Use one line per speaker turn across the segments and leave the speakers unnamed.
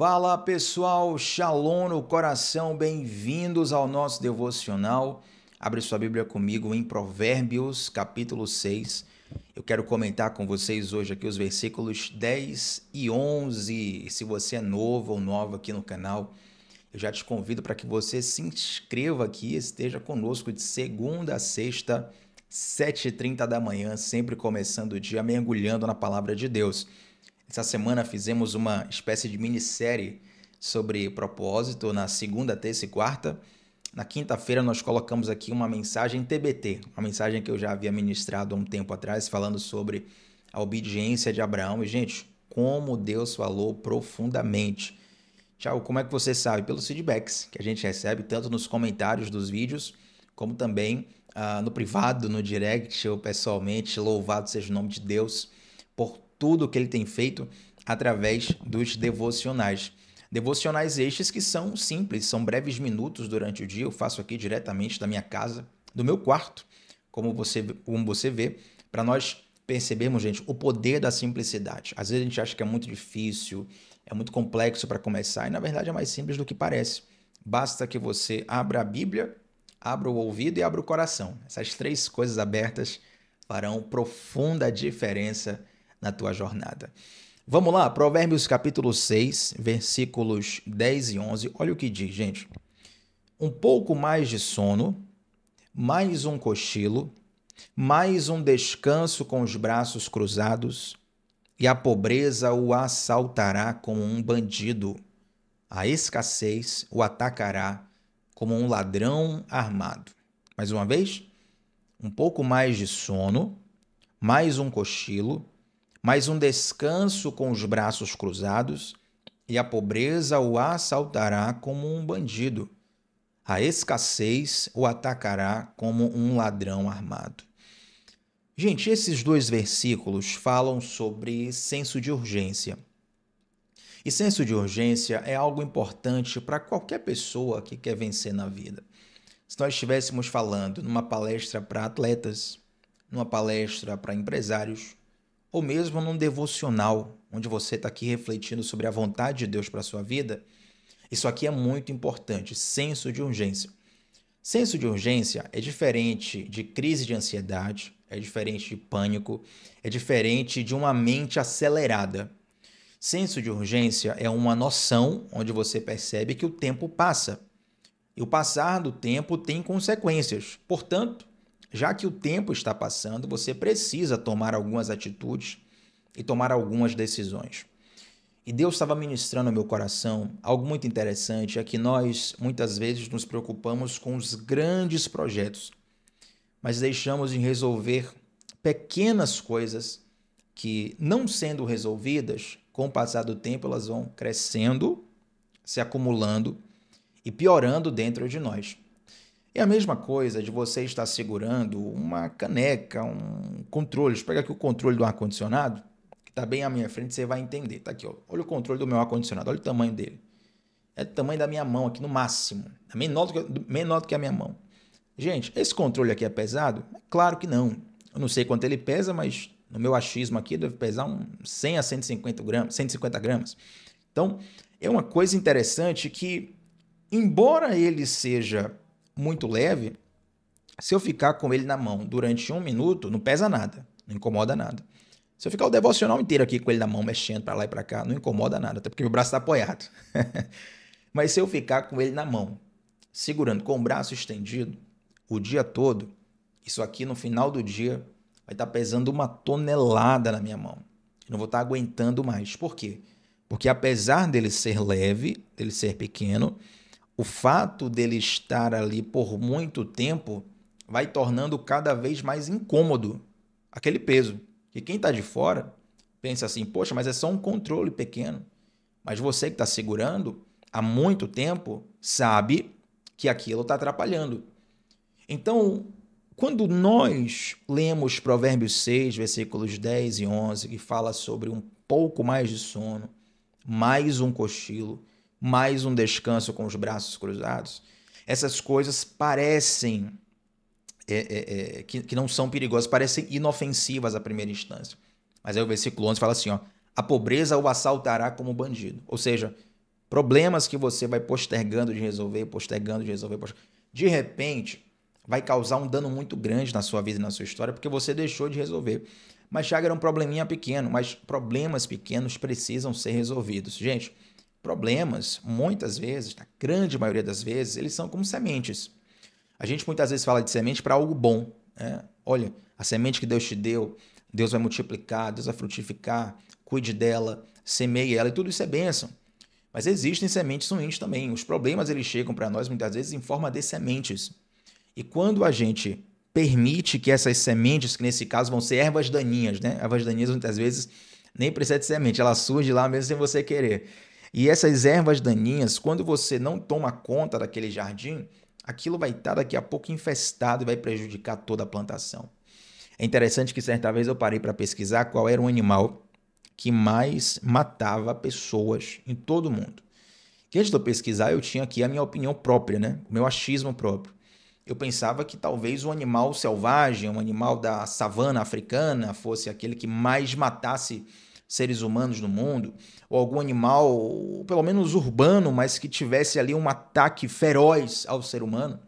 Fala pessoal, Shalom no coração, bem-vindos ao nosso devocional. Abre sua Bíblia comigo em Provérbios, capítulo 6. Eu quero comentar com vocês hoje aqui os versículos 10 e 11. se você é novo ou nova aqui no canal, eu já te convido para que você se inscreva aqui, esteja conosco de segunda a sexta, 7h30 da manhã, sempre começando o dia mergulhando na palavra de Deus. Essa semana fizemos uma espécie de minissérie sobre propósito na segunda, terça e quarta. Na quinta-feira nós colocamos aqui uma mensagem TBT, uma mensagem que eu já havia ministrado há um tempo atrás, falando sobre a obediência de Abraão. E, gente, como Deus falou profundamente. Tiago, como é que você sabe? Pelos feedbacks que a gente recebe, tanto nos comentários dos vídeos, como também ah, no privado, no direct ou pessoalmente. Louvado seja o nome de Deus por tudo o que ele tem feito através dos devocionais. Devocionais estes que são simples, são breves minutos durante o dia. Eu faço aqui diretamente da minha casa, do meu quarto, como você, como você vê, para nós percebermos, gente, o poder da simplicidade. Às vezes a gente acha que é muito difícil, é muito complexo para começar, e na verdade é mais simples do que parece. Basta que você abra a Bíblia, abra o ouvido e abra o coração. Essas três coisas abertas farão profunda diferença na tua jornada. Vamos lá, Provérbios capítulo 6, versículos 10 e 11. Olha o que diz, gente. Um pouco mais de sono, mais um cochilo, mais um descanso com os braços cruzados, e a pobreza o assaltará como um bandido. A escassez o atacará como um ladrão armado. Mais uma vez, um pouco mais de sono, mais um cochilo, mas um descanso com os braços cruzados, e a pobreza o assaltará como um bandido. A escassez o atacará como um ladrão armado. Gente, esses dois versículos falam sobre senso de urgência. E senso de urgência é algo importante para qualquer pessoa que quer vencer na vida. Se nós estivéssemos falando numa palestra para atletas, numa palestra para empresários, ou mesmo num devocional, onde você está aqui refletindo sobre a vontade de Deus para a sua vida, isso aqui é muito importante, senso de urgência. Senso de urgência é diferente de crise de ansiedade, é diferente de pânico, é diferente de uma mente acelerada. Senso de urgência é uma noção onde você percebe que o tempo passa. E o passar do tempo tem consequências. Portanto, já que o tempo está passando, você precisa tomar algumas atitudes e tomar algumas decisões. E Deus estava ministrando ao meu coração algo muito interessante: é que nós muitas vezes nos preocupamos com os grandes projetos, mas deixamos de resolver pequenas coisas que, não sendo resolvidas, com o passar do tempo elas vão crescendo, se acumulando e piorando dentro de nós. É a mesma coisa de você estar segurando uma caneca, um controle. Deixa eu pegar aqui o controle do ar-condicionado, que está bem à minha frente, você vai entender. Está aqui, ó. olha o controle do meu ar-condicionado, olha o tamanho dele. É o tamanho da minha mão aqui, no máximo. É menor do que, menor do que a minha mão. Gente, esse controle aqui é pesado? É claro que não. Eu não sei quanto ele pesa, mas no meu achismo aqui deve pesar um 100 a 150 gramas, 150 gramas. Então, é uma coisa interessante que, embora ele seja muito leve, se eu ficar com ele na mão durante um minuto, não pesa nada, não incomoda nada. Se eu ficar o devocional inteiro aqui com ele na mão, mexendo para lá e para cá, não incomoda nada, até porque meu braço está apoiado. Mas se eu ficar com ele na mão, segurando com o braço estendido o dia todo, isso aqui no final do dia vai estar tá pesando uma tonelada na minha mão. Eu não vou estar tá aguentando mais. Por quê? Porque apesar dele ser leve, dele ser pequeno, o fato dele estar ali por muito tempo vai tornando cada vez mais incômodo aquele peso. E quem está de fora pensa assim: poxa, mas é só um controle pequeno. Mas você que está segurando há muito tempo sabe que aquilo está atrapalhando. Então, quando nós lemos Provérbios 6, versículos 10 e 11, que fala sobre um pouco mais de sono, mais um cochilo, mais um descanso com os braços cruzados. Essas coisas parecem é, é, é, que, que, não são perigosas, parecem inofensivas à primeira instância. Mas aí o versículo 11 fala assim: ó, a pobreza o assaltará como bandido. Ou seja, problemas que você vai postergando de resolver, postergando de resolver, postergando, de repente vai causar um dano muito grande na sua vida e na sua história porque você deixou de resolver. Mas Chaga era um probleminha pequeno, mas problemas pequenos precisam ser resolvidos. Gente, problemas, muitas vezes, na grande maioria das vezes, eles são como sementes. A gente muitas vezes fala de semente para algo bom. Né? Olha, a semente que Deus te deu, Deus vai multiplicar, Deus vai frutificar, cuide dela, semeie ela, e tudo isso é bênção. Mas existem sementes ruins também. Os problemas eles chegam para nós muitas vezes em forma de sementes. E quando a gente permite que essas sementes, que nesse caso vão ser ervas daninhas, né? Ervas daninhas muitas vezes nem precisa de semente, ela surge lá mesmo sem você querer. E essas ervas daninhas, quando você não toma conta daquele jardim, aquilo vai estar tá daqui a pouco infestado e vai prejudicar toda a plantação. É interessante que certa vez eu parei para pesquisar qual era o animal que mais matava pessoas em todo o mundo. Que antes de eu pesquisar, eu tinha aqui a minha opinião própria, né? o meu achismo próprio. Eu pensava que talvez um animal selvagem, um animal da savana africana, fosse aquele que mais matasse pessoas seres humanos no mundo, ou algum animal, pelo menos urbano, mas que tivesse ali um ataque feroz ao ser humano.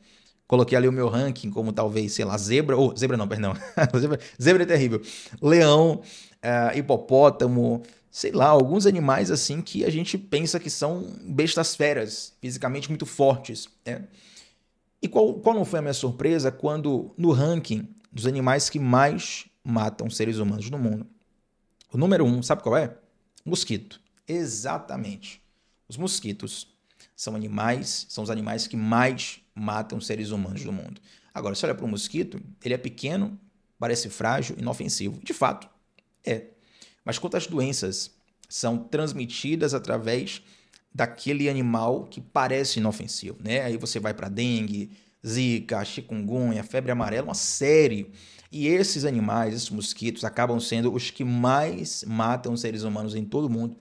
Coloquei ali o meu ranking como talvez, sei lá, zebra, ou zebra não, perdão, zebra, zebra é terrível, leão, uh, hipopótamo, sei lá, alguns animais assim que a gente pensa que são bestas feras, fisicamente muito fortes. Né? E qual, qual não foi a minha surpresa quando no ranking dos animais que mais matam seres humanos no mundo, o número um, sabe qual é? Mosquito. Exatamente. Os mosquitos são animais, são os animais que mais matam seres humanos do mundo. Agora, se olha para o mosquito, ele é pequeno, parece frágil, inofensivo. De fato, é. Mas quantas doenças são transmitidas através daquele animal que parece inofensivo, né? Aí você vai para dengue, zika, chikungunya, febre amarela, uma série. E esses animais, esses mosquitos, acabam sendo os que mais matam seres humanos em todo o mundo,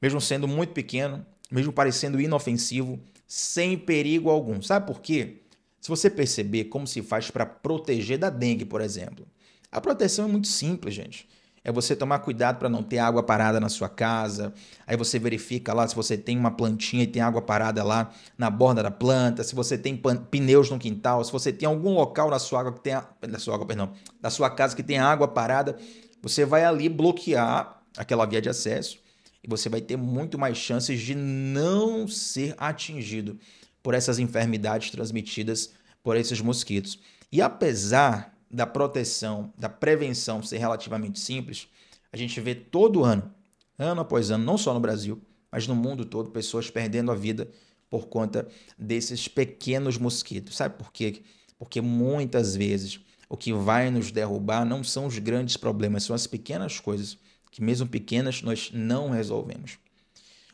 mesmo sendo muito pequeno, mesmo parecendo inofensivo, sem perigo algum. Sabe por quê? Se você perceber como se faz para proteger da dengue, por exemplo. A proteção é muito simples, gente é você tomar cuidado para não ter água parada na sua casa. Aí você verifica lá se você tem uma plantinha e tem água parada lá na borda da planta, se você tem pneus no quintal, se você tem algum local na sua água que tem da sua água, perdão, da sua casa que tem água parada, você vai ali bloquear aquela via de acesso e você vai ter muito mais chances de não ser atingido por essas enfermidades transmitidas por esses mosquitos. E apesar da proteção, da prevenção ser relativamente simples, a gente vê todo ano, ano após ano, não só no Brasil, mas no mundo todo, pessoas perdendo a vida por conta desses pequenos mosquitos. Sabe por quê? Porque muitas vezes o que vai nos derrubar não são os grandes problemas, são as pequenas coisas que, mesmo pequenas, nós não resolvemos.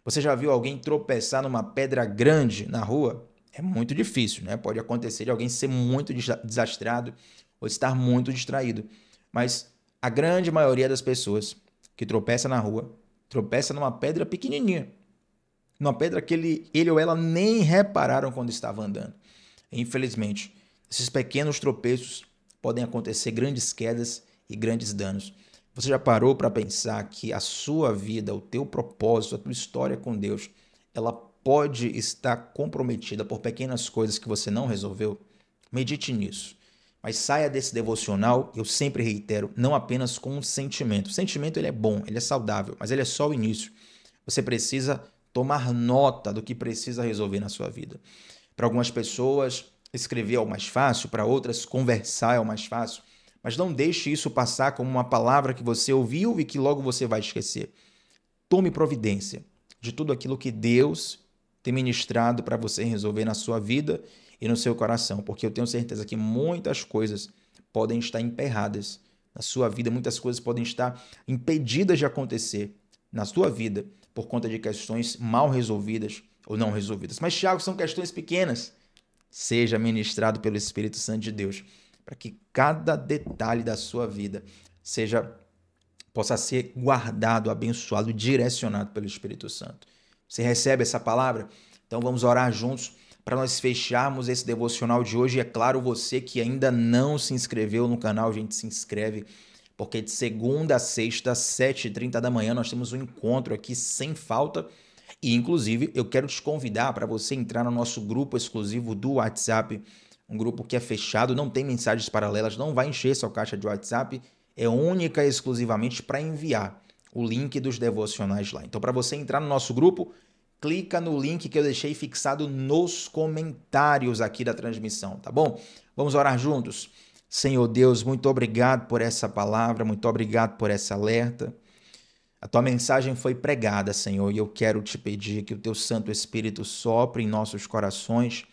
Você já viu alguém tropeçar numa pedra grande na rua? É muito difícil, né? Pode acontecer de alguém ser muito desastrado ou estar muito distraído. Mas a grande maioria das pessoas que tropeça na rua tropeça numa pedra pequenininha. Numa pedra que ele, ele ou ela nem repararam quando estava andando. Infelizmente, esses pequenos tropeços podem acontecer grandes quedas e grandes danos. Você já parou para pensar que a sua vida, o teu propósito, a tua história com Deus, ela pode estar comprometida por pequenas coisas que você não resolveu? Medite nisso. Mas saia desse devocional, eu sempre reitero, não apenas com um sentimento. O sentimento ele é bom, ele é saudável, mas ele é só o início. Você precisa tomar nota do que precisa resolver na sua vida. Para algumas pessoas, escrever é o mais fácil, para outras, conversar é o mais fácil. Mas não deixe isso passar como uma palavra que você ouviu e que logo você vai esquecer. Tome providência de tudo aquilo que Deus tem ministrado para você resolver na sua vida e no seu coração, porque eu tenho certeza que muitas coisas podem estar emperradas na sua vida, muitas coisas podem estar impedidas de acontecer na sua vida por conta de questões mal resolvidas ou não resolvidas. Mas, Tiago, são questões pequenas. Seja ministrado pelo Espírito Santo de Deus, para que cada detalhe da sua vida seja possa ser guardado, abençoado, direcionado pelo Espírito Santo. Você recebe essa palavra? Então vamos orar juntos para nós fecharmos esse devocional de hoje. É claro, você que ainda não se inscreveu no canal, a gente se inscreve, porque de segunda a sexta, às 7h30 da manhã, nós temos um encontro aqui sem falta. E, inclusive, eu quero te convidar para você entrar no nosso grupo exclusivo do WhatsApp, um grupo que é fechado, não tem mensagens paralelas, não vai encher sua caixa de WhatsApp, é única e exclusivamente para enviar o link dos devocionais lá. Então, para você entrar no nosso grupo, clica no link que eu deixei fixado nos comentários aqui da transmissão, tá bom? Vamos orar juntos. Senhor Deus, muito obrigado por essa palavra, muito obrigado por esse alerta. A tua mensagem foi pregada, Senhor, e eu quero te pedir que o teu Santo Espírito sopre em nossos corações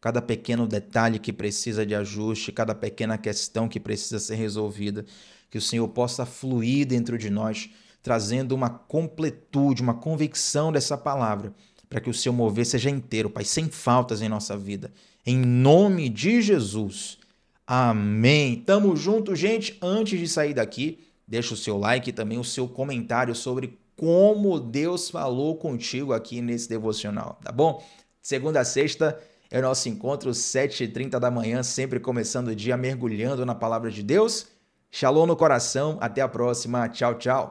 cada pequeno detalhe que precisa de ajuste, cada pequena questão que precisa ser resolvida, que o Senhor possa fluir dentro de nós trazendo uma completude, uma convicção dessa palavra, para que o seu mover seja inteiro, Pai, sem faltas em nossa vida. Em nome de Jesus. Amém. Tamo junto, gente. Antes de sair daqui, deixa o seu like e também o seu comentário sobre como Deus falou contigo aqui nesse devocional, tá bom? Segunda a sexta é o nosso encontro, 7h30 da manhã, sempre começando o dia mergulhando na palavra de Deus. Shalom no coração, até a próxima. Tchau, tchau.